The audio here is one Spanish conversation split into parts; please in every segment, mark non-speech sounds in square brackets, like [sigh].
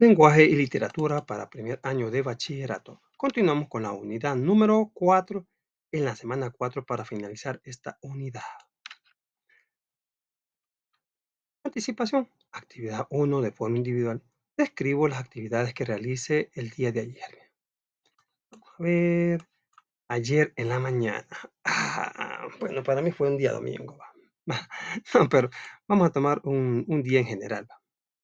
Lenguaje y literatura para primer año de bachillerato. Continuamos con la unidad número 4 en la semana 4 para finalizar esta unidad. Participación. Actividad 1 de forma individual. Describo las actividades que realicé el día de ayer. Vamos a ver. Ayer en la mañana. [laughs] Ah, bueno, para mí fue un día domingo. [laughs] pero vamos a tomar un, día en general.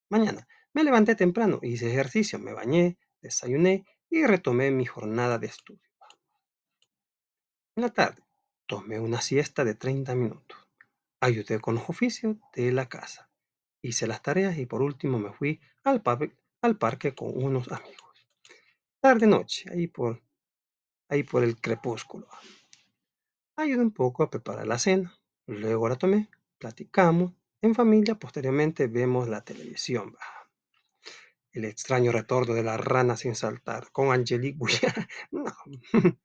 Mañana. Me levanté temprano, hice ejercicio, me bañé, desayuné y retomé mi jornada de estudio. En la tarde, tomé una siesta de 30 minutos. Ayudé con los oficios de la casa. Hice las tareas y por último me fui al, parque con unos amigos. Tarde-noche, ahí por, ahí por el crepúsculo. Ayudé un poco a preparar la cena. Luego la tomé, platicamos en familia, posteriormente vemos la televisión el extraño retorno de la rana sin saltar con Angelique [laughs]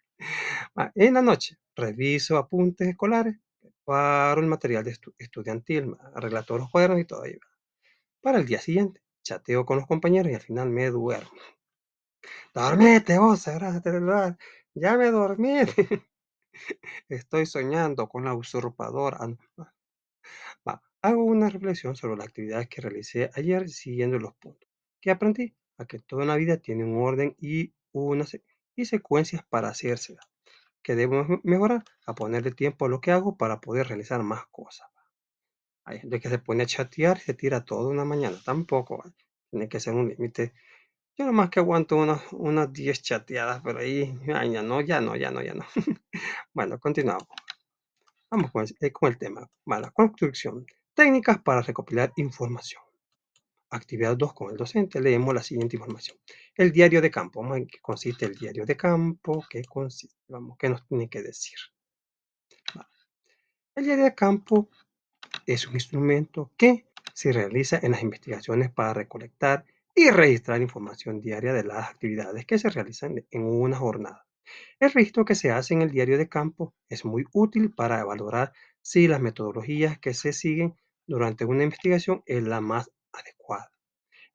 En la noche, reviso apuntes escolares, preparo el material estudiantil, arreglo todos los cuadernos y todo ahí. Para el día siguiente, chateo con los compañeros y al final me duermo. Dormete vos, ya me dormí. [laughs] Estoy soñando con la usurpadora. Ah, hago una reflexión sobre las actividades que realicé ayer siguiendo los puntos. ¿Qué aprendí? A que toda una vida tiene un orden y, una y secuencias para hacérsela. que debo mejorar? A ponerle tiempo a lo que hago para poder realizar más cosas. de que se pone a chatear se tira toda una mañana. Tampoco. Tiene que ser un límite. Yo nomás que aguanto unas, unas 10 chateadas pero ahí. ya no, ya no, ya no, ya no. [laughs] bueno, continuamos. Vamos con eh, el, tema. La construcción. Técnicas para recopilar información actividad 2 con el docente, leemos la siguiente información. El diario de campo. Vamos a ver qué consiste el diario de campo, qué consiste, vamos, qué nos tiene que decir. El diario de campo es un instrumento que se realiza en las investigaciones para recolectar y registrar información diaria de las actividades que se realizan en una jornada. El registro que se hace en el diario de campo es muy útil para evaluar si las metodologías que se siguen durante una investigación es la más adecuada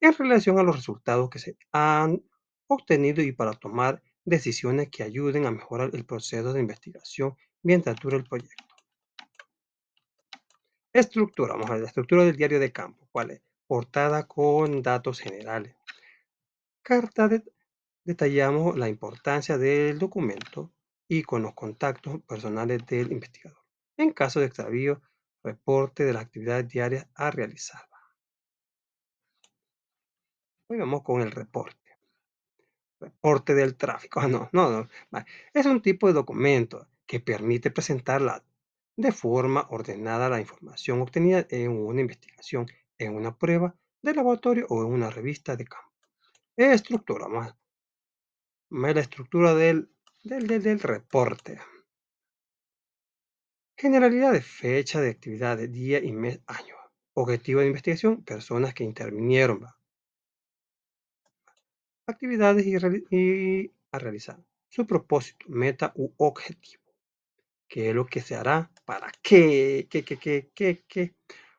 en relación a los resultados que se han obtenido y para tomar decisiones que ayuden a mejorar el proceso de investigación mientras dura el proyecto. Estructura, vamos a ver, la estructura del diario de campo, ¿cuál es? Portada con datos generales. Carta detallamos la importancia del documento y con los contactos personales del investigador. En caso de extravío, reporte de las actividades diarias a realizar. Hoy vamos con el reporte. Reporte del tráfico. [laughs] no, no, no. Es un tipo de documento que permite presentar de forma ordenada la información obtenida en una investigación, en una prueba de laboratorio o en una revista de campo. Estructura, más, más la estructura del, del, reporte. Generalidad de fecha de de día y mes, año. Objetivo de investigación, personas que intervinieron actividades a realizar. Su propósito, meta u objetivo. ¿Qué es lo que se hará? ¿Para qué? ¿Qué, qué, qué, qué, qué?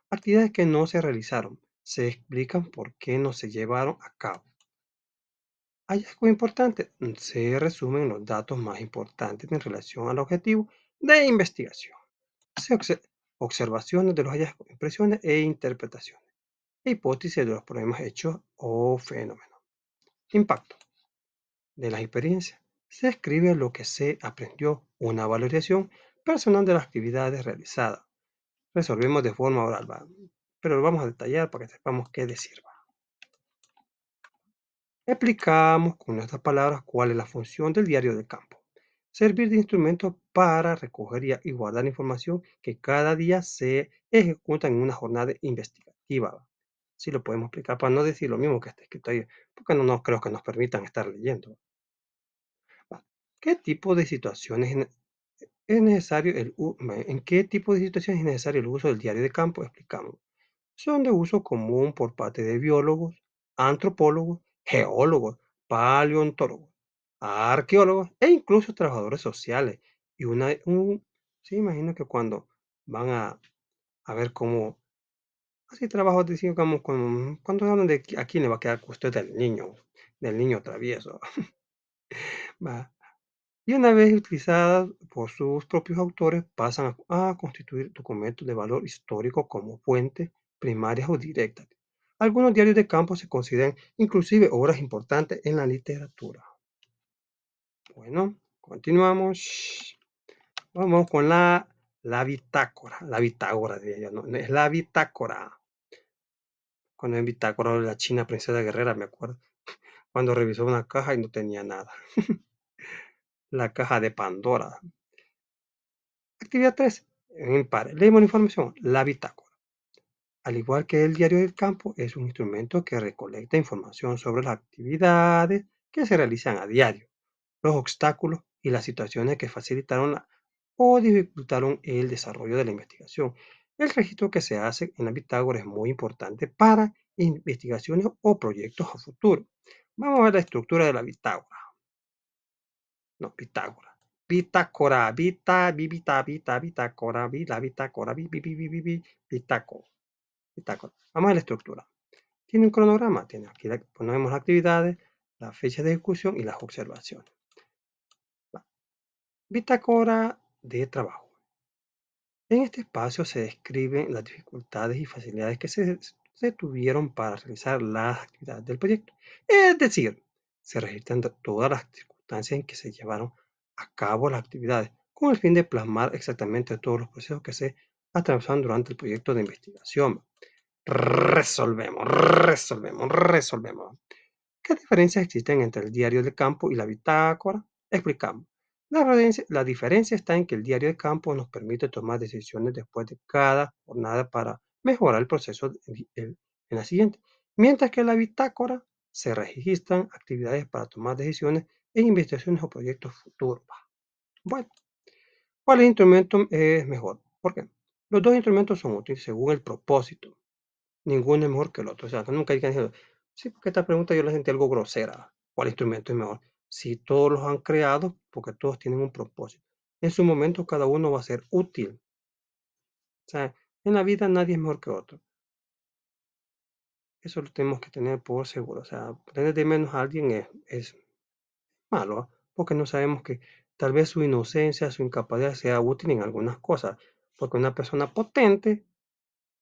Actividades que no se realizaron. Se explican por qué no se llevaron a cabo. Hallazgos importantes, importante. Mm, se resumen los datos más importantes en relación al objetivo de investigación. observaciones de los hallazgos, impresiones e interpretaciones. E hipótesis de los problemas hechos o fenómenos. Impacto de las experiencias. Se escribe lo que se aprendió, una valoración personal de las actividades realizadas. Resolvemos de forma oral, pero lo vamos a detallar para que sepamos qué decir. Explicamos con nuestras palabras cuál es la función del diario de campo. Servir de instrumento para recoger y guardar información que cada día se ejecuta en una jornada investigativa si lo podemos explicar para no decir lo mismo que está escrito ahí, porque no, nos creo que nos permitan estar leyendo. ¿Qué tipo de situaciones es necesario el en qué tipo de situaciones es necesario el uso del diario de campo? Explicamos. Son de uso común por parte de biólogos, antropólogos, geólogos, paleontólogos, arqueólogos e incluso trabajadores sociales. Y una, sí, imagino que cuando van a, a ver cómo Así trabajos diciendo con, cuando hablan de le va a quedar usted del niño, del niño travieso. [laughs] Y una vez utilizadas por sus propios autores, pasan a, constituir documentos de valor histórico como fuentes primarias o directas. Algunos diarios de campo se consideran inclusive obras importantes en la literatura. Bueno, continuamos. Vamos con la, la bitácora. La bitácora, diría yo. es la bitácora cuando en bitácora de la China Princesa Guerrera, me acuerdo. Cuando revisó una caja y no tenía nada. [laughs] la caja de Pandora. Actividad 3. En impar. Leemos la información. La bitácora. Al igual que el diario del campo, es un instrumento que recolecta información sobre las actividades que se realizan a diario, los obstáculos y las situaciones que facilitaron o dificultaron el desarrollo de la investigación el registro que se hace en la bitácora es muy importante para investigaciones o proyectos a futuro. Vamos a ver la estructura de la bitácora. No, bitácora. Bitácora, bita, bibita, bita, bitácora, bita, bitácora, bitácora. Vamos a la estructura. Tiene un cronograma, tiene aquí ponemos las actividades, la fecha de ejecución y las observaciones. Bitácora de trabajo. En este espacio se describen las dificultades y facilidades que se, tuvieron para realizar las actividades del proyecto. Es decir, se registran todas las circunstancias en que se llevaron a cabo las actividades, con el fin de plasmar exactamente todos los procesos que se atravesaron durante el proyecto de investigación. Resolvemos, resolvemos, resolvemos. ¿Qué diferencias existen entre el diario del campo y la bitácora? Explicamos. La, la diferencia está en que el diario de campo nos permite tomar decisiones después de cada jornada para mejorar el proceso en la siguiente, mientras que en la bitácora se registran actividades para tomar decisiones en investigaciones o proyectos futuros. Bueno, ¿cuál instrumento es mejor? ¿Por qué? Los dos instrumentos son útiles según el propósito. Ninguno es mejor que el otro. O sea, nunca hay que decir, sí, porque esta pregunta yo la sentí algo grosera. ¿Cuál instrumento es mejor? si todos los han creado, porque todos tienen un propósito. En su momento cada uno va a ser útil. O sea, en la vida nadie es mejor que otro. Eso lo tenemos que tener por seguro. O sea, tener de menos a alguien es, es malo, ¿ah? porque no sabemos que tal vez su inocencia, su incapacidad sea útil en algunas cosas, porque una persona potente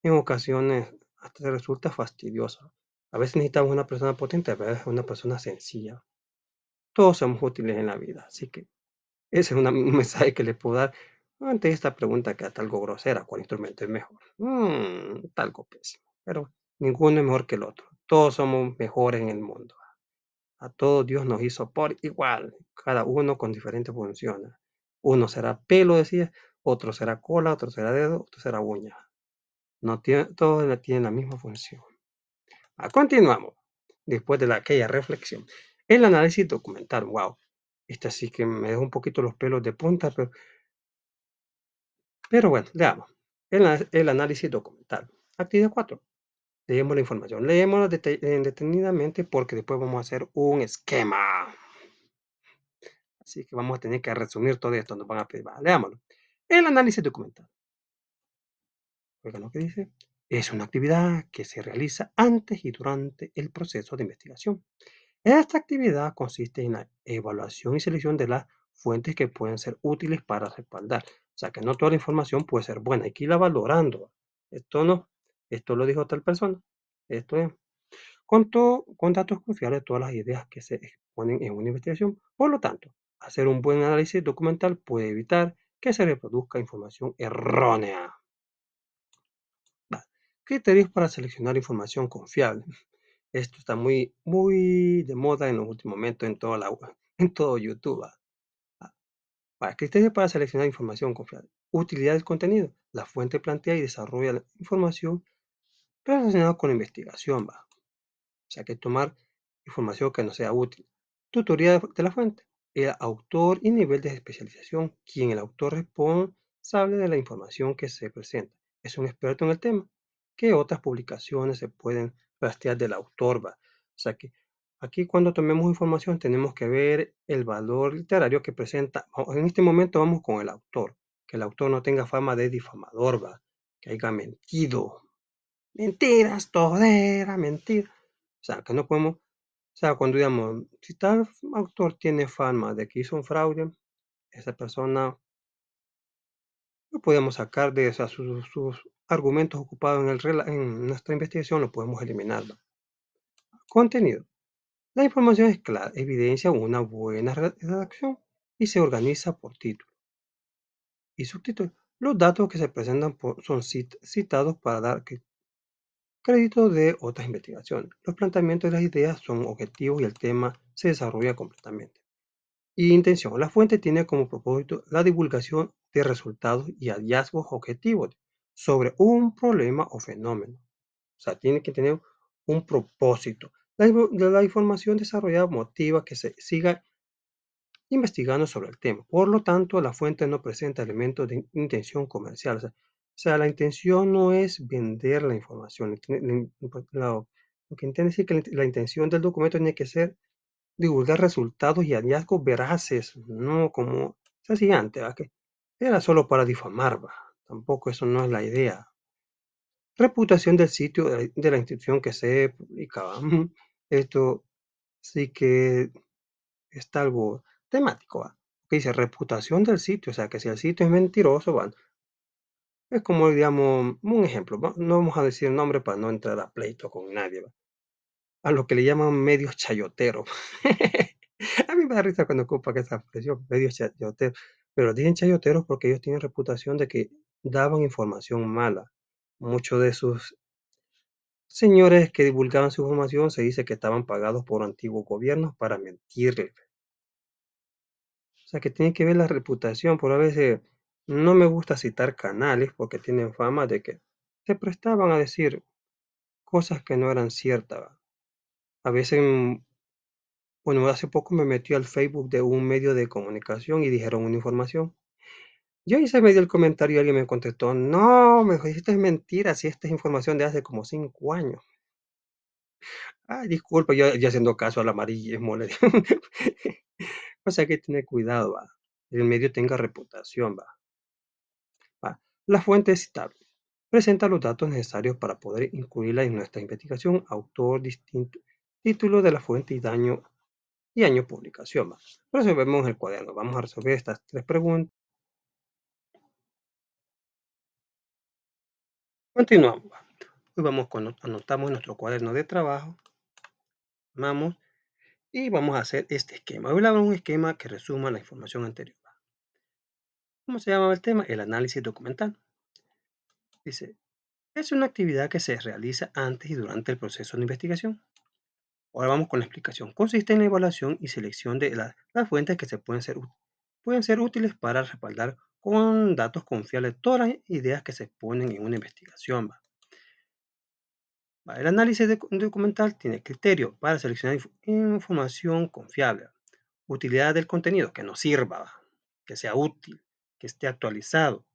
en ocasiones hasta resulta fastidiosa. A veces necesitamos una persona potente, a veces una persona sencilla todos somos útiles en la vida. Así que ese es [laughs] un mensaje que les puedo dar ante esta pregunta que hasta algo grosera. ¿Cuál instrumento es mejor? Mm, Talgo algo pésimo. Pero ninguno es mejor que el otro. Todos somos mejores en el mundo. A todos Dios nos hizo por igual, cada uno con diferentes funciones. Uno será pelo, decía, otro será cola, otro será dedo, otro será uña. No tiene, todos tienen la misma función. A ah, continuamos, después de aquella reflexión. El análisis documental, wow. Esta sí que me deja un poquito los pelos de punta, pero, pero bueno, leamos. El, el análisis documental. Actividad 4. Leemos la información. Leemosla eh, detenidamente porque después vamos a hacer un esquema. Así que vamos a tener que resumir todo esto. Nos van a pedir. leámoslo. El análisis documental. lo que dice. Es una actividad que se realiza antes y durante el proceso de investigación. Esta actividad consiste en la evaluación y selección de las fuentes que pueden ser útiles para respaldar. O sea, que no toda la información puede ser buena. Hay que irla valorando. Esto no, esto lo dijo tal persona. Esto es. Con, con datos confiables todas las ideas que se exponen en una investigación. Por lo tanto, hacer un buen análisis documental puede evitar que se reproduzca información errónea. Criterios para seleccionar información confiable. Esto está muy, muy de moda en los últimos momentos en, [laughs] todo YouTube. Ah, ah, para para seleccionar información confiable. Utilidad del contenido. La fuente plantea y desarrolla la información relacionada con investigación. O sea, que tomar información que no sea útil. Tutoría de la fuente. El autor y nivel de especialización. Quien el autor responsable de la información que se presenta. Es un experto en el tema. ¿Qué otras publicaciones se pueden rastrear del autor. ¿va? O sea que aquí cuando tomemos información tenemos que ver el valor literario que presenta. En este momento vamos con el autor. Que el autor no tenga fama de difamador, ¿va? que haya mentido. Mentiras, toda era mentira. O sea, que no podemos... O sea, cuando digamos, si tal autor tiene fama de que hizo un fraude, esa persona no podemos sacar de esas sus argumentos ocupados en, el, en nuestra investigación no podemos eliminar. Contenido. La información es clara, evidencia una buena redacción y se organiza por título y subtítulo. Los datos que se presentan son citados para dar crédito de otras investigaciones. Los planteamientos y las ideas son objetivos y el tema se desarrolla completamente. Y intención. La fuente tiene como propósito la divulgación de resultados y hallazgos objetivos sobre un problema o fenómeno. O sea, tiene que tener un propósito. La, información desarrollada motiva que se siga investigando sobre el tema. Por lo tanto, la fuente no presenta elementos de intención comercial. O sea, la intención no es vender la información. Pues, lo que intenta decir que la intención del documento tiene que ser divulgar resultados y hallazgos veraces, no como se hacía antes, que era solo para difamar. Tampoco eso no es la idea. Reputación del sitio de la institución que se publicaba. [laughs] Esto sí que está algo temático. dice reputación del sitio. O sea, que si el sitio es mentiroso, van es como, digamos, un ejemplo. No vamos a decir el nombre para no entrar a pleito con nadie. A los que le llaman medios chayoteros. [laughs] a mí me da risa cuando ocupa esa expresión, medios chayoteros. Pero dicen chayoteros porque ellos tienen reputación de que daban información mala. Muchos de sus señores que divulgaban su información se dice que estaban pagados por antiguos gobiernos para mentirles. O sea que tiene que ver la reputación, por a veces no me gusta citar canales porque tienen fama de que se prestaban a decir cosas que no eran ciertas. A veces, mm, bueno, hace poco me metí al Facebook de un medio de comunicación y dijeron una información yo hice medio el comentario y alguien me contestó, no, me esto es mentira, si esta es información de hace como cinco años. Ah, disculpa, yo, haciendo caso al amarillo es mole. [laughs] o sea que tiene cuidado, va. El medio tenga reputación, va. La fuente es citable. Presenta los datos necesarios para poder incluirla en nuestra investigación, autor, distinto, título de la fuente y daño y año de publicación. Va. Resolvemos el cuaderno. Vamos a resolver estas tres preguntas. Continuamos. Hoy vamos con, anotamos nuestro cuaderno de trabajo. Vamos y vamos a hacer este esquema. Hoy hablamos de un esquema que resuma la información anterior. ¿Cómo se llamaba el tema? El análisis documental. Dice, es una actividad que se realiza antes y durante el proceso de investigación. Ahora vamos con la explicación. Consiste en la evaluación y selección de las fuentes que se pueden ser, pueden ser útiles para respaldar con datos confiables todas las ideas que se exponen en una investigación. ¿va? El análisis documental tiene criterio para seleccionar información confiable, utilidad del contenido que nos sirva, que sea útil, que esté actualizado,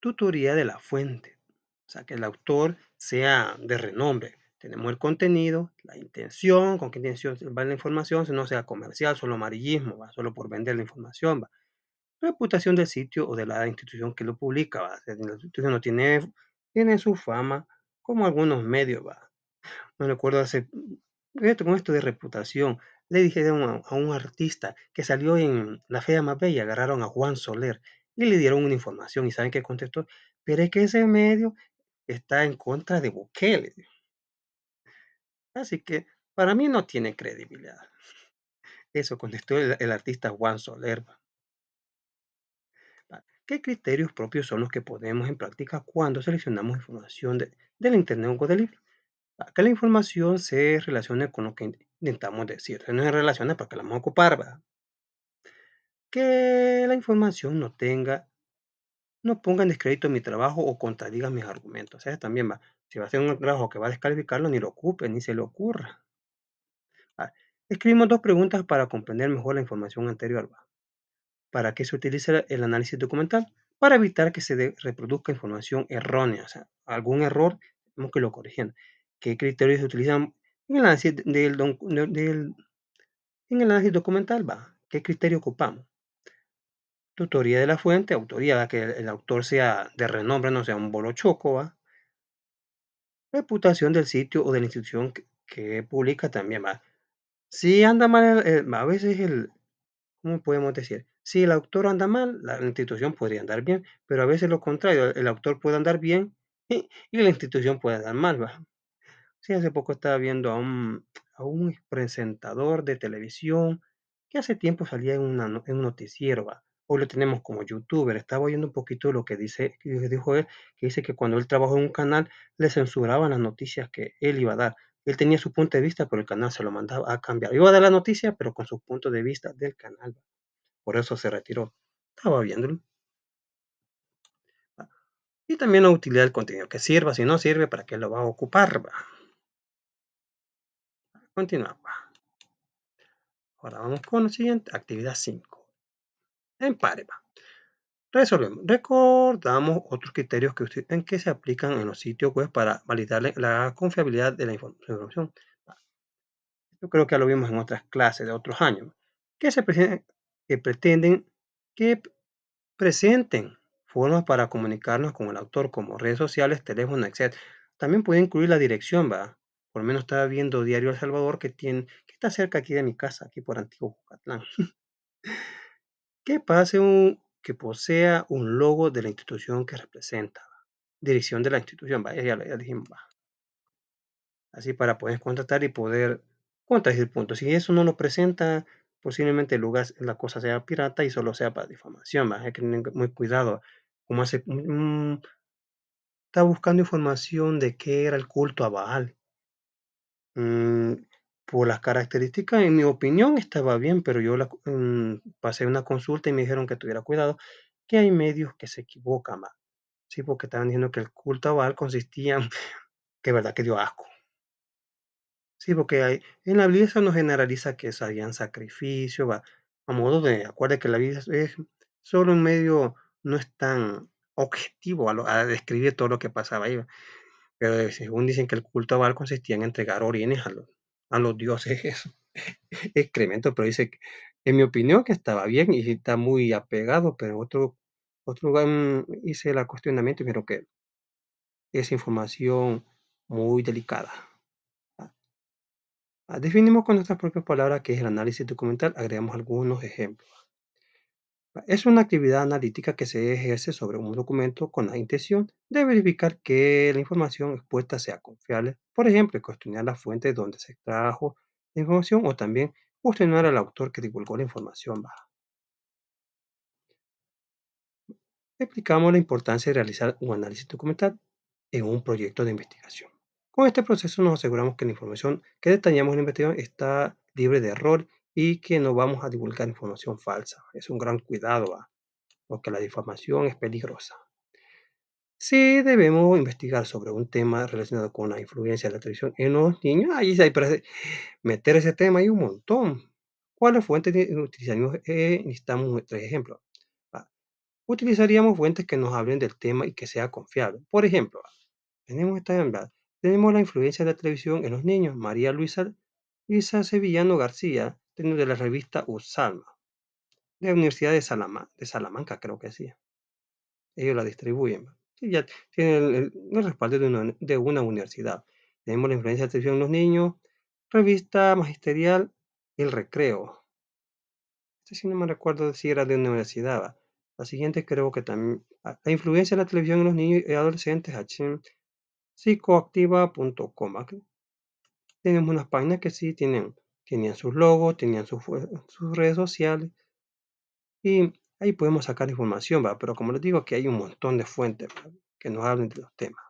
tutoría de la fuente, o sea, que el autor sea de renombre. Tenemos el contenido, la intención, con qué intención va la información, si no sea comercial, solo amarillismo, solo por vender la información reputación del sitio o de la institución que lo publica. La institución no tiene, tiene su fama como algunos medios. ¿va? No recuerdo hace, con esto de reputación, le dije a un, artista que salió en La Fea Más Bella, agarraron a Juan Soler y le dieron una información y saben qué contestó, pero es que ese medio está en contra de Bukele. Así que para mí no tiene credibilidad. Eso contestó el, artista Juan Soler. ¿Qué criterios propios son los que podemos en práctica cuando seleccionamos información de, del Internet o del libro? Para que la información se relacione con lo que intentamos decir. No se relaciona para que la vamos a ocupar. ¿verdad? Que la información no tenga, no ponga en descrédito mi trabajo o contradiga mis argumentos. O sea, también va. Si va a ser un trabajo que va a descalificarlo, ni lo ocupe, ni se le ocurra. Ah, escribimos dos preguntas para comprender mejor la información anterior. ¿verdad? ¿Para qué se utiliza el análisis documental? Para evitar que se reproduzca información errónea, o sea, algún error, tenemos que lo corrigiendo. ¿Qué criterios se utilizan en el análisis, del, en el análisis documental? Va, ¿qué criterio ocupamos? Tutoría de la fuente, autoría, que el, autor sea de renombre, no sea un bolo choco, ¿va? Reputación del sitio o de la institución que, publica también, ¿va? Si anda mal, a veces el, ¿cómo podemos decir? Si el autor anda mal, la institución podría andar bien, pero a veces lo contrario, el autor puede andar bien y, la institución puede andar mal. ¿va? hace poco estaba viendo a un, presentador de televisión que hace tiempo salía en, un noticiero. Hoy lo tenemos como youtuber. Estaba oyendo un poquito lo que dice, dijo él, que dice que cuando él trabajó en un canal le censuraban las noticias que él iba a dar. Él tenía su punto de vista, pero el canal se lo mandaba a cambiar. Iba a dar la noticia, pero con su punto de vista del canal por eso se retiró. Estaba viéndolo. Ah, y también la utilidad del contenido, que sirva, si no sirve, ¿para qué lo va a ocupar? Continuamos. Ahora vamos con la siguiente, actividad 5. Empare. Resolvemos. Recordamos otros criterios que, en que se aplican en los sitios web para validar la confiabilidad de la información. Yo creo que ya lo vimos en otras clases de otros años. Que se, que pretenden que presenten formas para comunicarnos con el autor, como redes sociales, teléfono, etc. También puede incluir la dirección, ¿va? Por lo menos estaba viendo Diario El Salvador, que, tiene, que está cerca aquí de mi casa, aquí por Antiguo Jucatlán. [laughs] que pase un, que posea un logo de la institución que representa. Dirección de la institución, ¿va? Ya, Así para poder contratar y poder y puntos. Si eso no lo presenta, posiblemente la cosa sea pirata y solo sea para difamación. más Hay que tener muy cuidado. Como mm, está buscando información de qué era el culto a Baal. Mm, por las características, en mi opinión, estaba bien, pero yo mm, pasé una consulta y me dijeron que tuviera cuidado, que hay medios que se equivocan más. Sí, porque estaban diciendo que el culto a Baal consistía, [laughs] que verdad que dio asco. Sí, porque hay, en la Biblia eso nos generaliza que sabían sacrificio, a modo de, acuérdate que la Biblia es solo un medio, no es tan objetivo a, describir todo lo que pasaba ahí. Pero según dicen que el culto a consistía en entregar orígenes a los, dioses, eso, [laughs] excremento, pero dice, en mi opinión, que estaba bien y está muy apegado, pero otro, otro lugar hice el cuestionamiento y creo que es información muy delicada. Ah, definimos con nuestras propias palabras qué es el análisis documental, agregamos algunos ejemplos. Ah, es una actividad analítica que se ejerce sobre un documento con la intención de verificar que la información expuesta sea confiable, por ejemplo, cuestionar la fuente donde se extrajo la información o también cuestionar al autor que divulgó la información baja. Explicamos la importancia de realizar un análisis documental en un proyecto de investigación. Con este proceso nos aseguramos que la información que detallamos en la investigación está libre de error y que no vamos a divulgar información falsa. Es un gran cuidado, porque la difamación es peligrosa. Si debemos investigar sobre un tema relacionado con la influencia de la televisión en los niños, ahí se puede meter ese tema y un montón. ¿Cuáles fuentes utilizamos? Eh, necesitamos tres ejemplos. Utilizaríamos fuentes que nos hablen del tema y que sea confiable. Por ejemplo, tenemos esta ¿va? Tenemos la influencia de la televisión en los niños. María Luisa, Luisa Sevillano García, de la revista Usalma, de la Universidad de, Salamanca, creo que sí. Ellos la distribuyen. ya tienen el, respaldo de una, de una, universidad. Tenemos la influencia de la televisión en los niños, revista magisterial El Recreo. Este sí no me recuerdo si era de una universidad. La siguiente creo que también... Ah, la influencia de la televisión en los niños y adolescentes, psicoactiva.com. tenemos unas páginas que sí tienen, tenían sus logos, tenían sus, sus redes sociales y ahí podemos sacar información, ¿verdad? pero como les digo, aquí hay un montón de fuentes que nos hablan de los temas.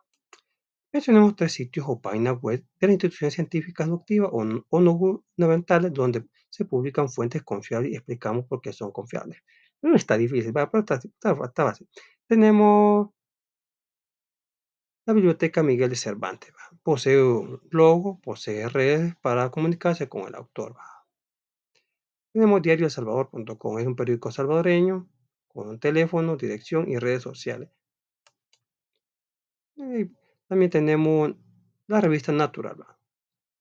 Tenemos tres sitios o páginas web de las instituciones científicas activa o, o no gubernamentales donde se publican fuentes confiables y explicamos por qué son confiables. No está difícil, ¿verdad? pero está, está fácil. Tenemos la Biblioteca Miguel de Cervantes posee un logo, posee redes para comunicarse con el autor. Tenemos diario salvador.com, es un periódico salvadoreño con un teléfono, dirección y redes sociales. también tenemos la revista Natural.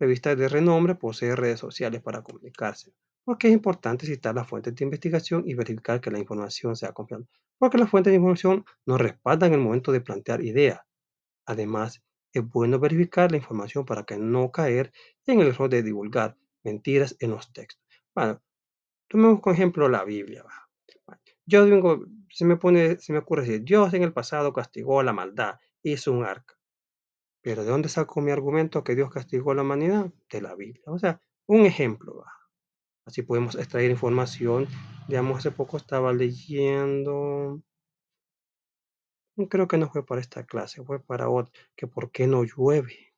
Revista de renombre posee redes sociales para comunicarse porque es importante citar las fuentes de investigación y verificar que la información sea confiable, porque las fuentes de información nos respaldan en el momento de plantear ideas, Además, es bueno verificar la información para que no caer en el error de divulgar mentiras en los textos. Bueno, tomemos como ejemplo la Biblia. yo digo, se me, pone, se me ocurre decir, Dios en el pasado castigó la maldad, hizo un arca. Pero ¿de dónde saco mi argumento que Dios castigó a la humanidad? De la Biblia. O sea, un ejemplo. Así podemos extraer información. Digamos, hace poco estaba leyendo Creo que no fue para esta clase, fue para otro. que por qué no llueve.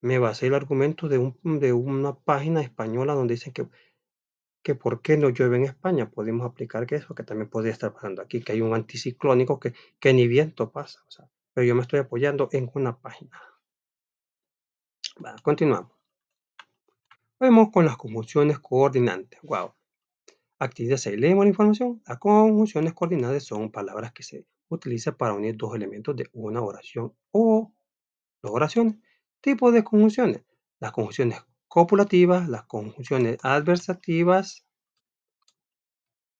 Me basé el argumento de, una página española donde dicen que, que por qué no llueve en España. Podemos aplicar que eso, que también podría estar pasando aquí, que hay un anticiclónico que, ni viento pasa. pero yo me estoy apoyando en una página. continuamos. Vemos con las conjunciones coordinantes. Wow. Actividad 6. Leemos la información. Las conjunciones coordinantes son palabras que se utiliza para unir dos elementos de una oración o dos oraciones. Tipo de conjunciones. Las conjunciones copulativas, las conjunciones adversativas,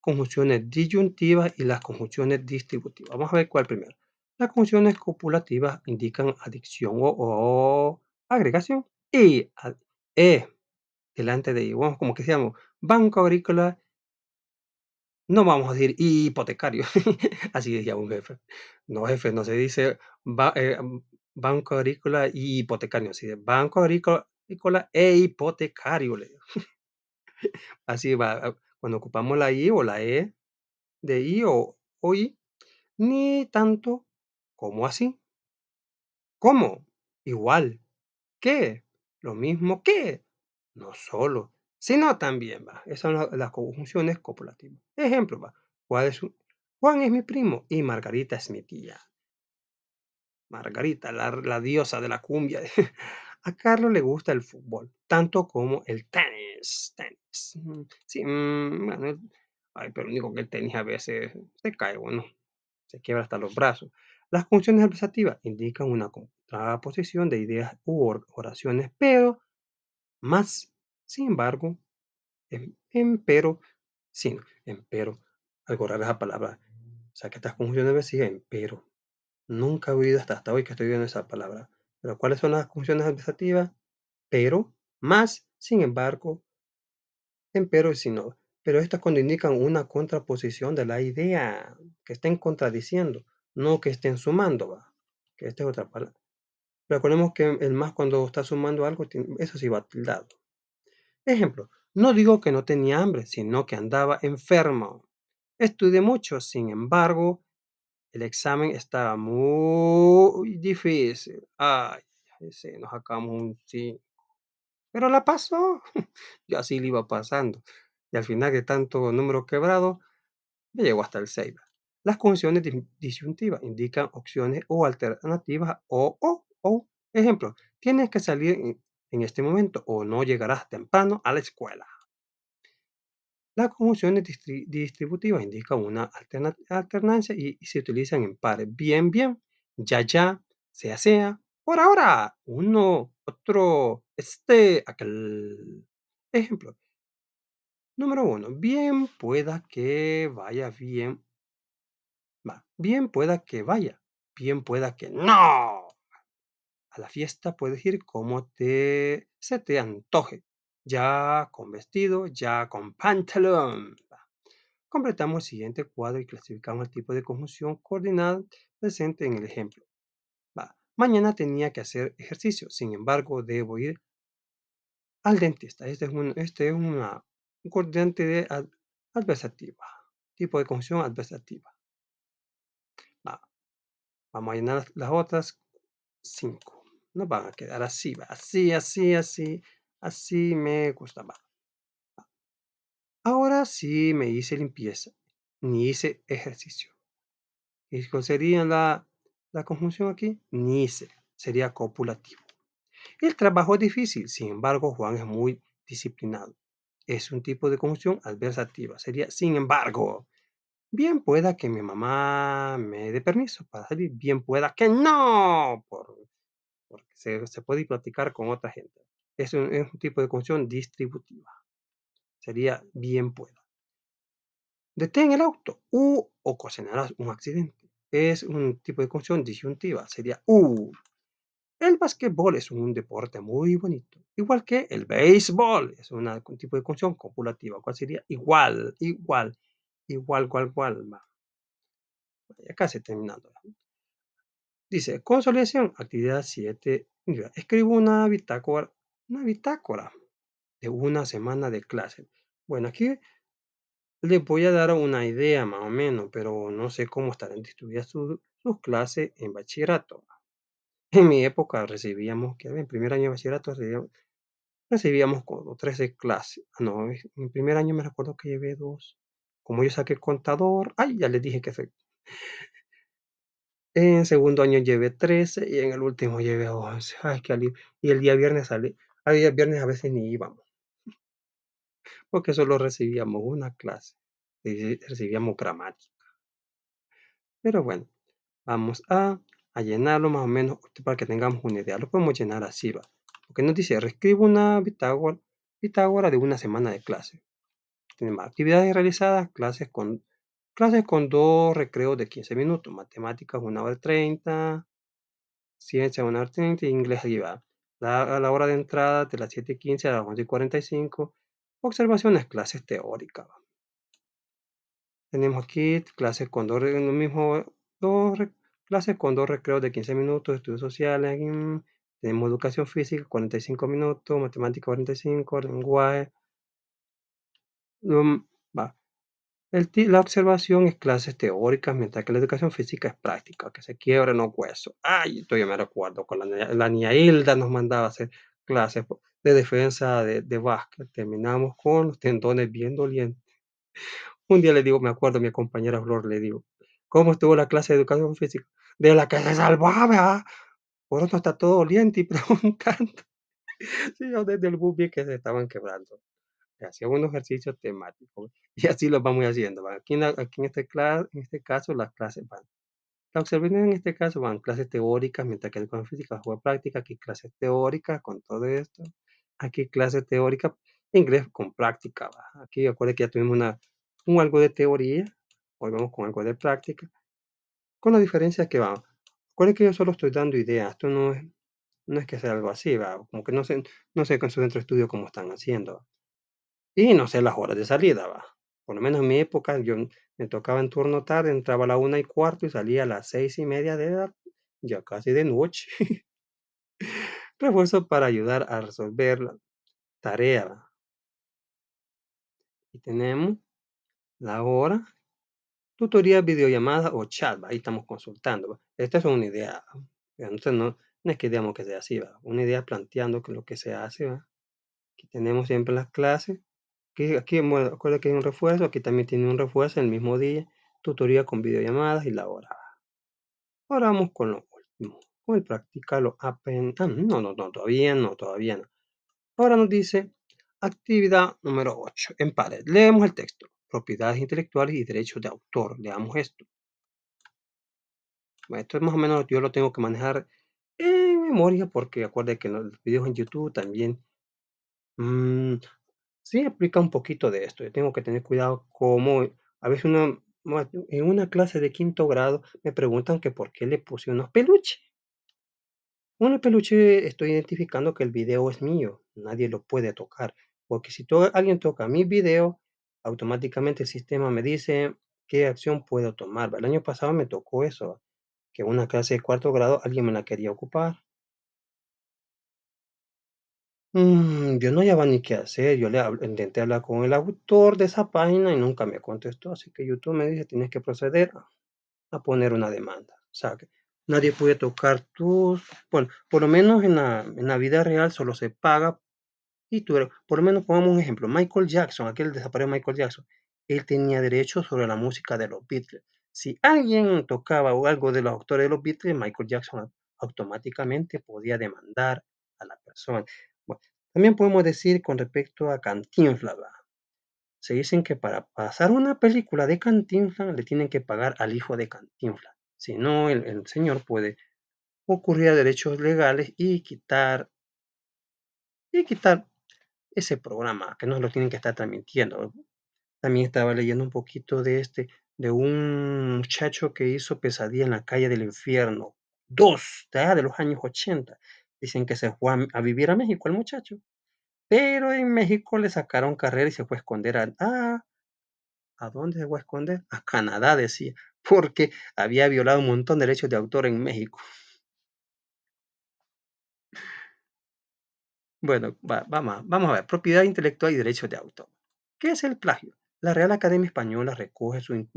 conjunciones disyuntivas y las conjunciones distributivas. Vamos a ver cuál primero. Las conjunciones copulativas indican adicción o, agregación. Y e, delante de I, vamos como que se llama Banco Agrícola no vamos a decir hipotecario, [laughs] así decía un jefe. No, jefe, no se dice eh, banco agrícola y hipotecario, Así de banco agrícola e hipotecario. [laughs] así va, ah, cuando ocupamos la I o la E de I o, I, ni tanto como así. ¿Cómo? Igual. ¿Qué? Lo mismo que. No solo sino también, va. Esas son las, conjunciones copulativas. Ejemplo, va. Juan es, Juan es mi primo y Margarita es mi tía. Margarita, la, diosa de la cumbia. [laughs] A Carlos le gusta el fútbol, tanto como el tenis. tenis. Mm, sí, mm, bueno, ay, pero único que el tenis a veces se cae, bueno, se quiebra hasta los brazos. Las conjunciones adversativas indican una contraposición de ideas u oraciones, pero más sin embargo, em, empero, sin, empero, algo borrar esa palabra. O sea, que estas conjunciones siguen empero. Nunca he oído hasta, hoy que estoy viendo esa palabra. Pero ¿cuáles son las conjunciones adversativas? Pero, más, sin embargo, empero y sino, no. Pero estas cuando indican una contraposición de la idea, que estén contradiciendo, no que estén sumando, va. Que esta es otra palabra. Recordemos que el más cuando está sumando algo, eso sí va tildado. Ejemplo, no digo que no tenía hambre, sino que andaba enfermo. Estudié mucho, sin embargo, el examen estaba muy difícil. Ay, sí, nos sacamos un 5. Pero la pasó. [laughs] Yo así le iba pasando. Y al final de tanto número quebrado, me llegó hasta el 6. Las condiciones disyuntivas indican opciones o alternativas o, o, o. Ejemplo, tienes que salir en este momento o no llegarás temprano a la escuela. Las conjunciones distributiva distributivas indican una alternancia y, se utilizan en pares. Bien, bien, ya, ya, sea, sea, por ahora, uno, otro, este, aquel. Ejemplo. Número uno, bien pueda que vaya bien. bien pueda que vaya, bien pueda que no. A la fiesta puedes ir como te, se te antoje, ya con vestido, ya con pantalón. Completamos el siguiente cuadro y clasificamos el tipo de conjunción coordinada presente en el ejemplo. Mañana tenía que hacer ejercicio, sin embargo, debo ir al dentista. Este es, un, este una, coordinante de adversativa, tipo de conjunción adversativa. Vamos a llenar las otras cinco. No van a quedar así, va. Así, así, así. Así me gusta más. Ahora sí me hice limpieza, ni hice ejercicio. ¿Y cuál sería la, la conjunción aquí? Ni hice, sería copulativo. El trabajo es difícil, sin embargo, Juan es muy disciplinado. Es un tipo de conjunción adversativa, sería sin embargo. Bien pueda que mi mamá me dé permiso para salir, bien pueda que no, por porque se, puede platicar con otra gente. Es un, tipo de conjunción distributiva. Sería bien puedo. Detén el auto u ocasionarás un accidente. Es un tipo de conjunción disyuntiva. Sería u. El básquetbol es un deporte muy bonito. Igual que el béisbol. Es un tipo de conjunción copulativa. ¿Cuál sería? Igual, igual, igual, igual, igual. Ya casi terminando. Dice, consolidación, actividad 7. Escribo una bitácora, una bitácora de una semana de clase. Bueno, aquí les voy a dar una idea más o menos, pero no sé cómo estarán distribuidas sus, clases en bachillerato. En mi época recibíamos, que en primer año de bachillerato recibíamos, como 13 clases. Ah, no, en primer año me recuerdo que llevé dos. Como yo saqué el contador, ay, ya les dije que fue en segundo año llevé 13 y en el último llevé 11. Ay, qué Y el día viernes sale. A viernes a veces ni íbamos. Porque solo recibíamos una clase. recibíamos gramática. Pero bueno, vamos a, llenarlo más o menos para que tengamos una idea. Lo podemos llenar así, va. Porque nos dice, reescribo una bitácora, de una semana de clase. Tenemos actividades realizadas, clases con Clases con dos recreos de 15 minutos, matemáticas 1 hora 30, ciencia 1 hora 30 inglés lleva. va. a la hora de entrada de las 7.15 a las 11.45, observaciones, clases teóricas. Tenemos aquí clases con dos, mismo, recreos de 15 minutos, estudios sociales, mm, tenemos educación física 45 minutos, matemática 45, lenguaje. Mm, la observación es clases teóricas, mientras que la educación física es práctica, que se quiebre los huesos. Ay, yo me recuerdo con la, niña Hilda nos mandaba hacer clases de defensa de, básquet. Terminamos con los tendones bien dolientes. Un día le digo, me acuerdo, mi compañera Flor le digo, ¿cómo estuvo la clase de educación física? De la que se salvaba. ¿ah? Por otro está todo doliente y [laughs] preguntando. Sí, yo desde el buque que se estaban quebrando. Hacía un ejercicio temático [laughs] y así lo vamos haciendo. Aquí, en, aquí en, este en este caso las clases van. la observaciones en este caso van clases teóricas, mientras que el con física Juega práctica, aquí clases teóricas con todo esto, aquí clases teóricas, inglés con práctica. Aquí acuérdense que ya tuvimos una, un algo de teoría, hoy vamos con algo de práctica, con la diferencia que van. Acuérdense que yo solo estoy dando ideas, esto no es, no es que sea algo así, ¿va? como que no sé, no sé con su centro de estudio cómo están haciendo. Y no sé las horas de salida, va. Por lo menos en mi época, yo me tocaba en turno tarde, entraba a la una y cuarto y salía a las seis y media de edad, ya casi de noche. [laughs] Refuerzo para ayudar a resolver la tarea. Y tenemos la hora, tutoría, videollamada o chat. ¿va? Ahí estamos consultando. Esta es una idea. Ah, entonces no, no es que digamos que sea así, ¿va? una idea planteando que lo que se hace. ¿va? Aquí tenemos siempre las clases Aquí, aquí que hay un refuerzo, aquí también tiene un refuerzo el mismo día, tutoría con videollamadas y la hora. Ahora vamos con lo último, con el practicarlo. Ah, no, no, no, todavía no, todavía no. Ahora nos dice actividad número 8, en pared. Leemos el texto, propiedades intelectuales y derechos de autor. Leamos esto. Bueno, esto es más o menos yo lo tengo que manejar en memoria porque acuérdense que los videos en YouTube también mmm, sí aplica un poquito de esto. Yo tengo que tener cuidado como a veces en una clase de quinto grado me preguntan que por qué le puse unos peluches. Unos peluche estoy identificando que el video es mío, nadie lo puede tocar, porque si alguien toca mi video, automáticamente el sistema me dice qué acción puedo tomar. El año pasado me tocó eso, que una clase de cuarto grado alguien me la quería ocupar. Mm, yo no sabía ni qué hacer, yo le intenté hablar con el autor de esa página y nunca me contestó, así que YouTube me dice, tienes que proceder a, poner una demanda. O sea, que nadie puede tocar tus, bueno, por lo menos en la, en la vida real solo se paga y tú, por lo menos pongamos un ejemplo, Michael Jackson, aquel desaparecido Michael Jackson, él tenía derecho sobre la música de los Beatles. Si alguien tocaba o algo de los autores de los Beatles, Michael Jackson automáticamente podía demandar a la persona también podemos decir con respecto a Cantinflas, se dicen que para pasar una película de Cantinflas le tienen que pagar al hijo de Cantinflas. Si no, el, señor puede ocurrir a derechos legales y quitar y quitar ese programa que no lo tienen que estar transmitiendo. También estaba leyendo un poquito de este de un muchacho que hizo pesadilla en la calle del infierno, dos, de los años 80. Dicen que se fue a, vivir a México el muchacho. Pero en México le sacaron carrera y se fue a esconder a... Ah, ¿A dónde se fue a esconder? A Canadá, decía, porque había violado un montón de derechos de autor en México. Bueno, vamos, a, a ver, propiedad intelectual y derechos de autor. ¿Qué es el plagio? La Real Academia Española recoge su, en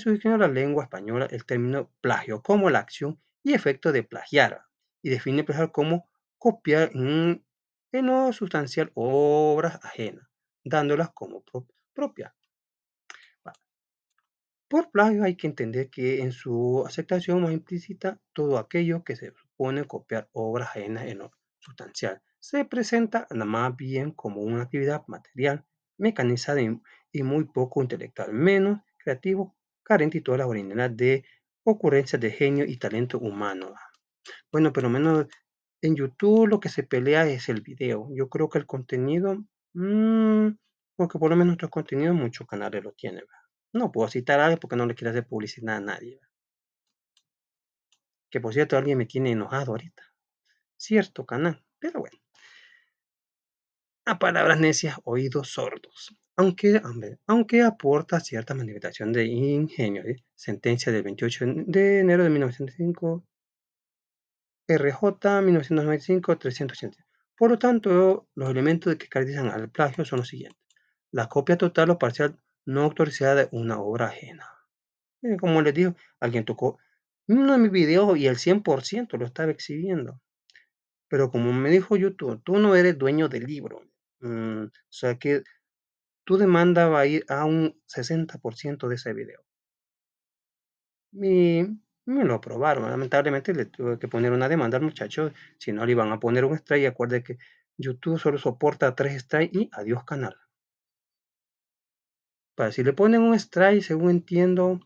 su diccionario de la lengua española el término plagio como la acción y efecto de plagiar, y define pensar como copiar en, en no sustancial obras ajenas, dándolas como propia. propias. Por plagio hay que entender que en su aceptación más implícita, todo aquello que se supone copiar obras ajenas en no sustancial se presenta nada más bien como una actividad material, mecanizada y muy poco intelectual, menos creativo, carente y toda la originalidad de ocurrencias de genio y talento humano. Bueno, pero menos en YouTube lo que se pelea es el video. Yo creo que el contenido, porque mm, por lo menos nuestro contenido muchos canales lo tienen. No puedo citar a alguien porque no le quiero hacer publicidad a nadie. Que por cierto, alguien me tiene enojado ahorita. Cierto canal, pero bueno. A palabras necias, oídos sordos. Aunque, aunque aporta cierta manifestación de ingenio. ¿eh? Sentencia del 28 de enero de 1905 RJ 1995-380. Por lo tanto, los elementos que caracterizan al plagio son los siguientes. La copia total o parcial no autorizada de una obra ajena. Eh, como les digo, alguien tocó uno de mis videos y el 100% lo estaba exhibiendo. Pero como me dijo YouTube, tú no eres dueño del libro. Mm, o sea que tu demanda va a ir a un 60% de ese video. Mi me lo aprobaron. Lamentablemente le tuve que poner una demanda al muchacho, si no le iban a poner un strike. Acuerde que YouTube solo soporta tres strikes y adiós canal. Para si le ponen un strike, según entiendo,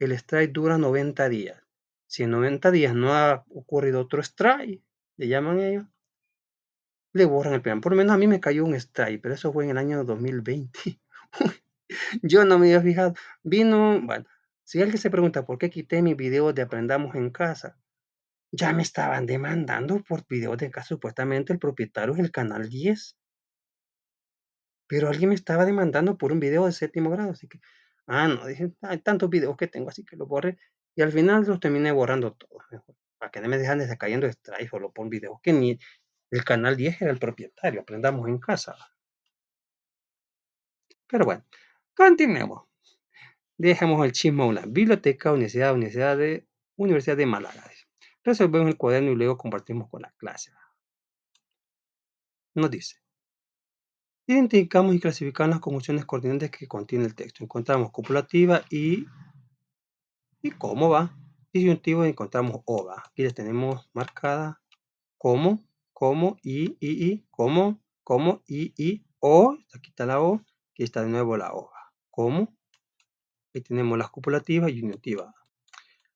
el strike dura 90 días. Si en 90 días no ha ocurrido otro strike, le llaman ellos, le borran el plan. Por lo menos a mí me cayó un strike, pero eso fue en el año 2020. [laughs] Yo no me había fijado. Vino, bueno, si alguien se pregunta por qué quité mis videos de Aprendamos en Casa, ya me estaban demandando por videos de casa. Supuestamente el propietario es el canal 10. Pero alguien me estaba demandando por un video de séptimo grado. Así que, ah, no, dicen, hay tantos videos que tengo, así que los borré. Y al final los terminé borrando todos. Mejor. Para que no me dejan descayendo cayendo lo o pon videos que ni el canal 10 era el propietario. Aprendamos en casa. Pero bueno, continuemos. Dejamos el chisme a una biblioteca, universidad, universidad de, universidad de Málaga. Resolvemos el cuaderno y luego compartimos con la clase. Nos dice. Identificamos y clasificamos las conjunciones coordinantes que contiene el texto. Encontramos copulativa y, y cómo va. Disyuntivo encontramos ova. Aquí ya tenemos marcada. como, como, y, y, y, como, como, y, y, o. Aquí está la o. Aquí está de nuevo la ova. Como, Ahí tenemos las copulativas y unitivas.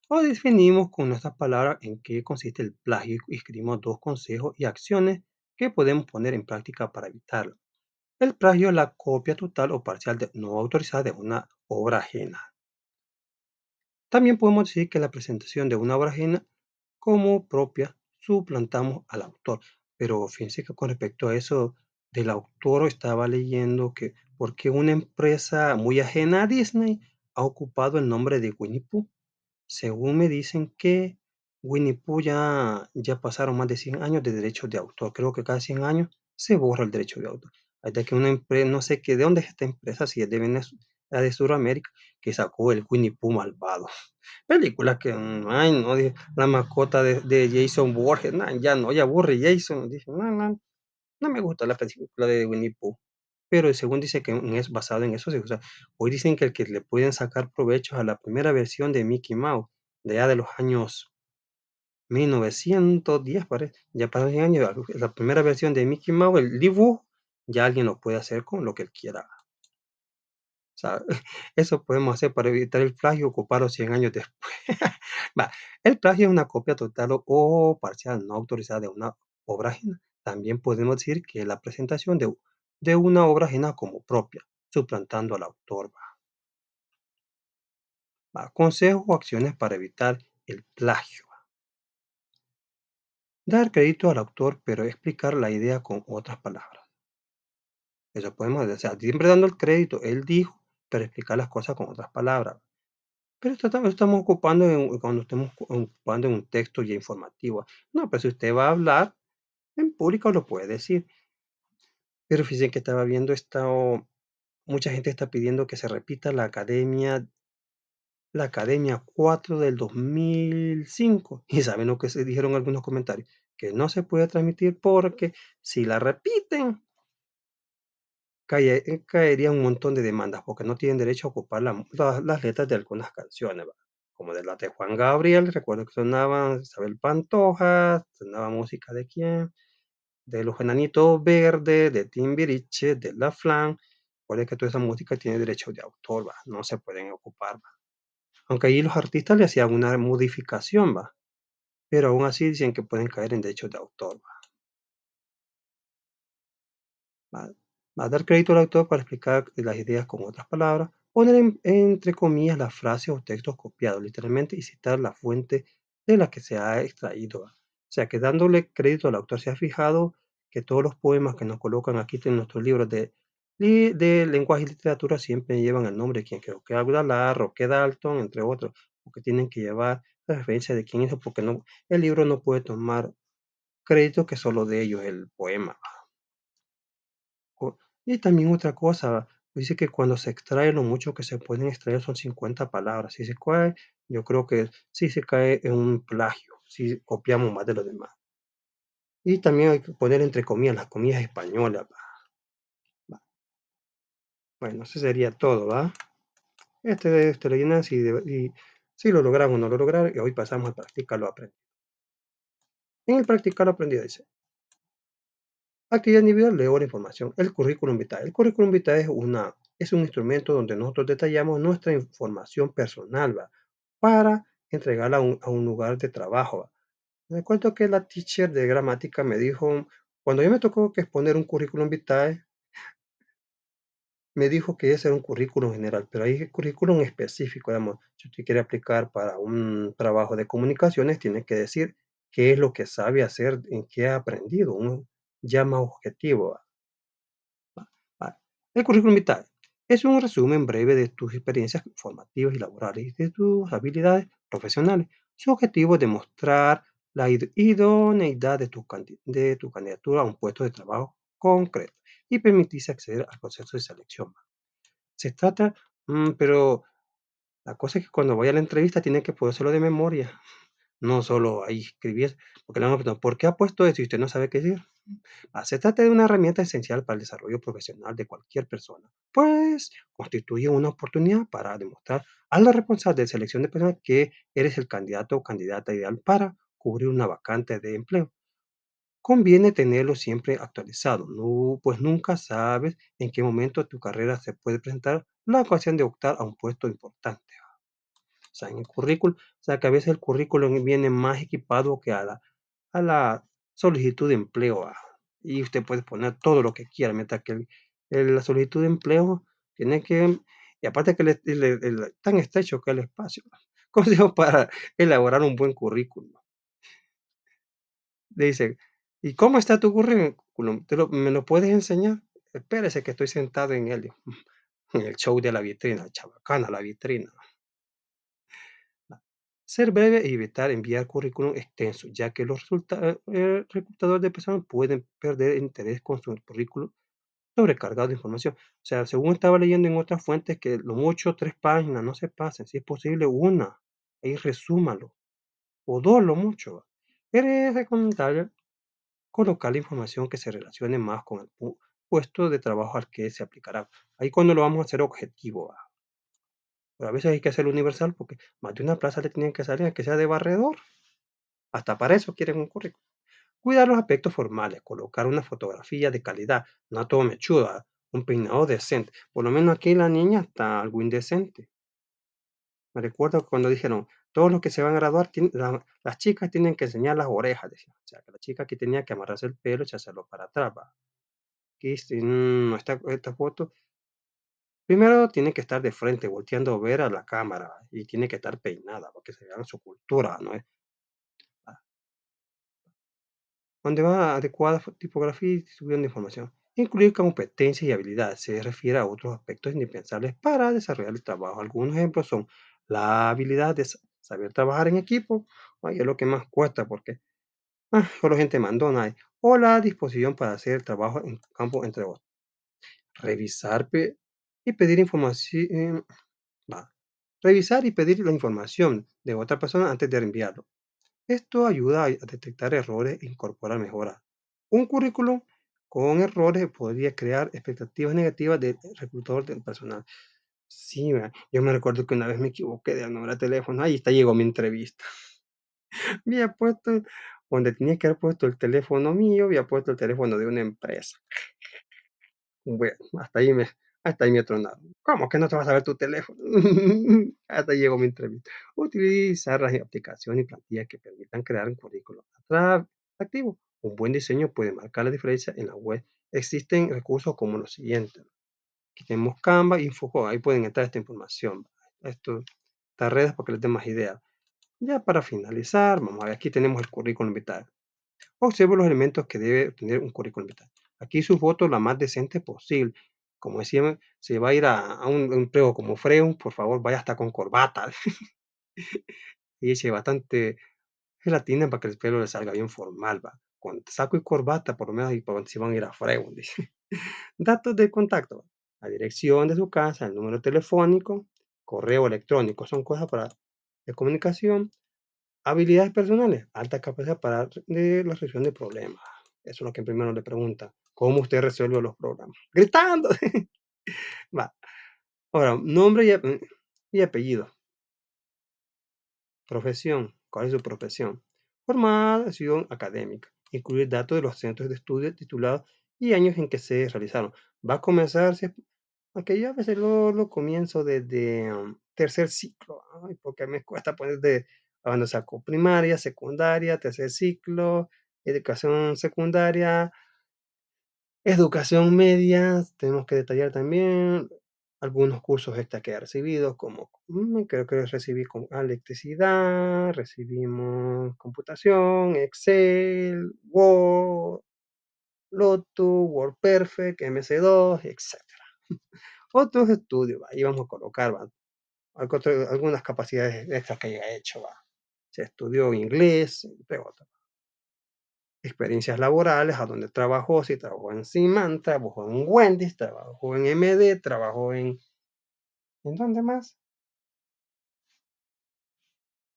o definimos con nuestras palabras en qué consiste el plagio y escribimos dos consejos y acciones que podemos poner en práctica para evitarlo. El plagio es la copia total o parcial no autorizada de una obra ajena. También podemos decir que la presentación de una obra ajena como propia suplantamos al autor. Pero fíjense que con respecto a eso del autor estaba leyendo que porque una empresa muy ajena a Disney ha ocupado el nombre de Winnie Pooh. Según me dicen que Winnie Pooh ya, pasaron más de 100 años de derechos de autor. Creo que cada 100 años se borra el derecho de autor. Hasta que una empresa, no sé de dónde es esta empresa, si es de Venezuela, de Sudamérica, que sacó el Winnie Pooh malvado. [laughs] Película que, mm, ay, no, la mascota de, Jason Borges, ya no, ya aburre Jason. dice, no, no, no me gusta la película de Winnie Pooh pero según dice que es basado en eso. O hoy dicen que, el que le pueden sacar provecho a la primera versión de Mickey Mouse, de allá de los años 1910, parece. Ya pasaron 100 años. La primera versión de Mickey Mouse, el dibujo, ya alguien lo puede hacer con lo que él quiera. sea, [laughs] eso podemos hacer para evitar el plagio, ocuparlo 100 años después. [laughs] Va, el plagio es una copia total o parcial no autorizada de una obra También podemos decir que la presentación de de una obra ajena como propia, suplantando al autor. Consejos o acciones para evitar el plagio. Dar crédito al autor, pero explicar la idea con otras palabras. Eso podemos decir, siempre dando el crédito, él dijo, pero explicar las cosas con otras palabras. Pero esto también estamos ocupando cuando estemos ocupando en un texto ya informativo. No, pero si usted va a hablar en público lo puede decir. Pero fíjense que estaba viendo, esto, mucha gente está pidiendo que se repita la academia, la academia 4 del 2005. ¿Y saben lo que se dijeron algunos comentarios? Que no se puede transmitir porque si la repiten, eh, caería un montón de demandas porque no tienen derecho a ocupar las letras de algunas canciones, Como de la de Juan Gabriel, recuerdo que sonaban Isabel Pantoja, sonaba música de quién de los enanitos verdes, de Timbiriche, de La Flan. Recuerden que toda esa música tiene derechos de autor, ¿va? no se pueden ocupar. Aunque allí los artistas le hacían una modificación, ¿va? pero aún así dicen que pueden caer en derechos de autor. ¿va? Va a dar crédito al autor para explicar las ideas con otras palabras, poner entre comillas las frases o textos copiados literalmente y citar la fuente de la que se ha extraído. ¿va? o sea que dándole crédito al autor, se ha fijado que todos los poemas que nos colocan aquí en nuestros libros de, de lenguaje y literatura siempre llevan el nombre de quien creo que o que Dalton, entre otros, porque tienen que llevar la referencia de quién hizo, porque no, el libro no puede tomar crédito que solo de ellos el poema. Y también otra cosa, dice que cuando se extrae lo mucho que se pueden extraer son 50 palabras. Si se cae, yo creo que sí se cae en un plagio si copiamos más de los demás. Y también hay que poner entre comillas las comillas españolas. Bueno, eso sería todo, ¿va? Este, este lo y, si lo logramos o no lo lograr, y hoy pasamos a practicar lo aprendido. En el practicar lo aprendido dice, actividad individual, leo la información, el currículum vitae. El currículum vitae es, una, es un instrumento donde nosotros detallamos nuestra información personal ¿va? para entregarla a un, lugar de trabajo. Me acuerdo que la teacher de gramática me dijo, cuando yo me tocó que exponer un currículum vitae, me dijo que ese era un currículum general, pero hay currículum específico, digamos, si usted quiere aplicar para un trabajo de comunicaciones, tiene que decir qué es lo que sabe hacer, en qué ha aprendido, un llama objetivo. El currículum vitae es un resumen breve de tus experiencias formativas y laborales y de tus habilidades profesionales. Su objetivo es demostrar la idoneidad de tu, candidatura a un puesto de trabajo concreto y permitirse acceder al proceso de selección. Se trata, mm, pero la cosa es que cuando vaya a la entrevista tiene que podérselo de memoria, no solo ahí escribir, porque le vamos a preguntar, ¿por qué ha puesto eso? Y usted no sabe qué decir se trata de una herramienta esencial para el desarrollo profesional de cualquier persona, pues constituye una oportunidad para demostrar a la responsable de selección de personas que eres el candidato o candidata ideal para cubrir una vacante de empleo. Conviene tenerlo siempre actualizado, pues nunca sabes en qué momento de tu carrera se puede presentar la ocasión de optar a un puesto importante. O sea, en el currículum, o sea que a veces el currículum viene más equipado que a la, a la solicitud de empleo ah, Y usted puede poner todo lo que quiera, mientras que la solicitud de empleo tiene que, y aparte que le, tan estrecho que el espacio. [laughs] Consejo para elaborar un buen currículum. Le dice, ¿y cómo está tu currículum? ¿Te lo, ¿Me lo puedes enseñar? Espérese que estoy sentado en el [laughs] en el show de la vitrina, chavacana, la vitrina ser breve y e evitar enviar currículum extenso, ya que los eh, reclutadores de personas pueden perder interés con su currículum sobrecargado de información. O sea, según estaba leyendo en otras fuentes, que lo mucho tres páginas, no se pasen, si es posible una, ahí resúmalo, o dos lo mucho. Es recomendable colocar la información que se relacione más con el puesto de trabajo al que se aplicará. Ahí cuando lo vamos a hacer objetivo, pero a veces hay que hacerlo universal porque más de una plaza le tienen que salir, a que sea de barredor. Hasta para eso quieren un currículum. Cuidar los aspectos formales, colocar una fotografía de calidad, no todo mechuda, un peinado decente. Por lo menos aquí la niña está algo indecente. Me recuerdo cuando dijeron, todos los que se van a graduar, las chicas tienen que enseñar las orejas, O sea, que la chica aquí tenía que amarrarse el pelo y echárselo para atrás. Aquí, no está esta foto Primero tiene que estar de frente, volteando a ver a la cámara y tiene que estar peinada porque se vean su cultura, ¿no? Ah. Donde va adecuada tipografía y distribución de información. Incluir competencias y habilidades. Se refiere a otros aspectos indispensables para desarrollar el trabajo. Algunos ejemplos son la habilidad de saber trabajar en equipo. Ahí es lo que más cuesta porque ah, solo gente mandona. O la disposición para hacer el trabajo en campo, entre otros. Revisar y pedir información. Eh, va. Revisar y pedir la información de otra persona antes de enviarlo. Esto ayuda a detectar errores e incorporar mejoras. Un currículum con errores podría crear expectativas negativas del reclutador del personal. Sí, yo me recuerdo que una vez me equivoqué de de teléfono. Ahí está, llegó mi entrevista. [laughs] Me había puesto donde tenía que haber puesto el teléfono mío, había puesto el teléfono de una empresa. Bueno, hasta ahí me, hasta ahí me tronado. ¿Cómo que no te vas a ver tu teléfono? [laughs] Hasta ahí llegó mi entrevista. Utilizar las aplicaciones y plantillas que permitan crear un currículo atractivo. Un buen diseño puede marcar la diferencia en la web. Existen recursos como los siguientes. Aquí tenemos Canva y Ahí pueden entrar esta información. Esto, estas redes para que les den más ideas. Ya para finalizar, vamos a ver, aquí tenemos el currículum vital. Observo los elementos que debe tener un currículum vital. Aquí su foto la más decente posible como decía, se va a ir a, un empleo como Freon, por favor, vaya hasta con corbata. [laughs] y eche bastante gelatina para que el pelo le salga bien formal, va. Con saco y corbata, por lo menos, y por si van a ir a Freon, [laughs] dice. Datos de contacto, la dirección de su casa, el número telefónico, correo electrónico, son cosas para de comunicación. Habilidades personales, alta capacidad para de la resolución de problemas. Eso es lo que primero le preguntan cómo usted resuelve los problemas. [laughs] Gritando. Va. Ahora, nombre y, apellido. Profesión. ¿Cuál es su profesión? Formación académica. Incluir datos de los centros de estudio titulados y años en que se realizaron. Va a comenzar, aunque yo a veces lo, lo comienzo desde um, tercer ciclo, Ay, porque me cuesta poner de, cuando saco primaria, secundaria, tercer ciclo, educación secundaria, Educación media, tenemos que detallar también algunos cursos extra que ha recibido, como mm, creo que recibí con electricidad, recibimos computación, Excel, Word, Lotus, WordPerfect, mc 2 etc. Otros estudios, ahí vamos a colocar algunas capacidades extras que haya hecho. Se estudió inglés, entre otros experiencias laborales, a dónde trabajó, si trabajó en Simán, trabajó en Wendy's, trabajó en MD, trabajó en... ¿En dónde más?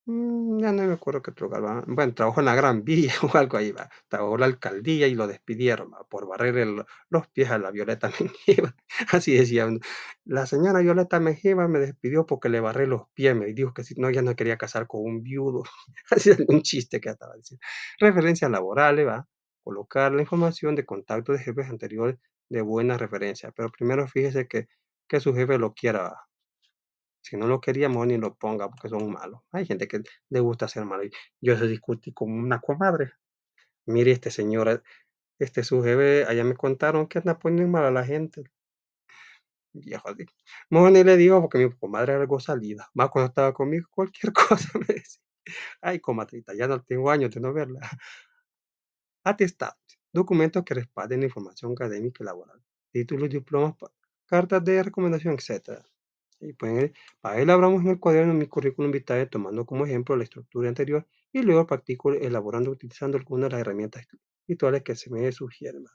Mm, ya no me acuerdo qué otro Bueno, trabajó en la Gran Villa [laughs] o algo ahí va. Trabajó en la alcaldía y lo despidieron por barrer los pies a la Violeta [laughs] Mejiva. Así decía La señora Violeta Mejiva me despidió porque le barré los pies. Me dijo que si no, ya no quería casar con un viudo. [laughs] Así es un chiste que estaba diciendo. Referencias laborales, va. Colocar la información de contacto de jefes anteriores de buena referencia. Pero primero fíjese que, que su jefe lo quiera. Si no lo quería, ni lo ponga porque son malos. Hay gente que le gusta ser malo. Yo se discutí con una comadre. Mire, este señor, este su jefe, allá me contaron que anda poniendo mal a la gente. Viejo así. Moni le digo porque mi comadre algo salida. Más cuando estaba conmigo, [laughs] cualquier cosa me decía. Ay, comadrita, ya no tengo años de no verla. [laughs] Atestados, documentos que respalden la información académica y laboral, títulos, diplomas, cartas de recomendación, etc ahí Pueden eh, para él elaboramos en el cuaderno mi currículum vitae tomando como ejemplo la estructura anterior y luego practico elaborando utilizando algunas de las herramientas virtuales que se me sugieren.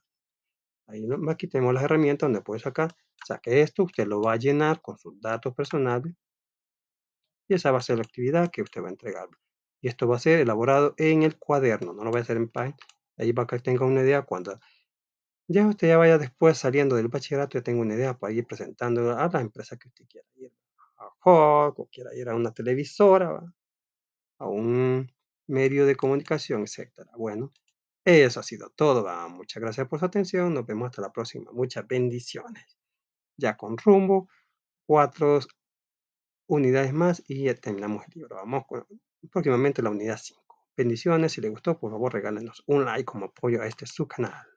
Ahí aquí tenemos las herramientas donde puede sacar, saque esto, usted lo va a llenar con sus datos personales y esa va a ser la actividad que usted va a entregar. Y esto va a ser elaborado en el cuaderno, no lo voy a hacer en Paint. Ahí para que tenga una idea cuando ya usted ya vaya después saliendo del bachillerato, ya tenga una idea para ir presentando a las empresas que usted quiera o quiera ir a una televisora, a un medio de comunicación, etcétera. Bueno, eso ha sido todo. Muchas gracias por su atención. Nos vemos hasta la próxima. Muchas bendiciones. Ya con rumbo, cuatro unidades más y ya terminamos el libro. Vamos con, próximamente la unidad 5. Bendiciones. Si les gustó, por favor, regálenos un like como apoyo a este su canal.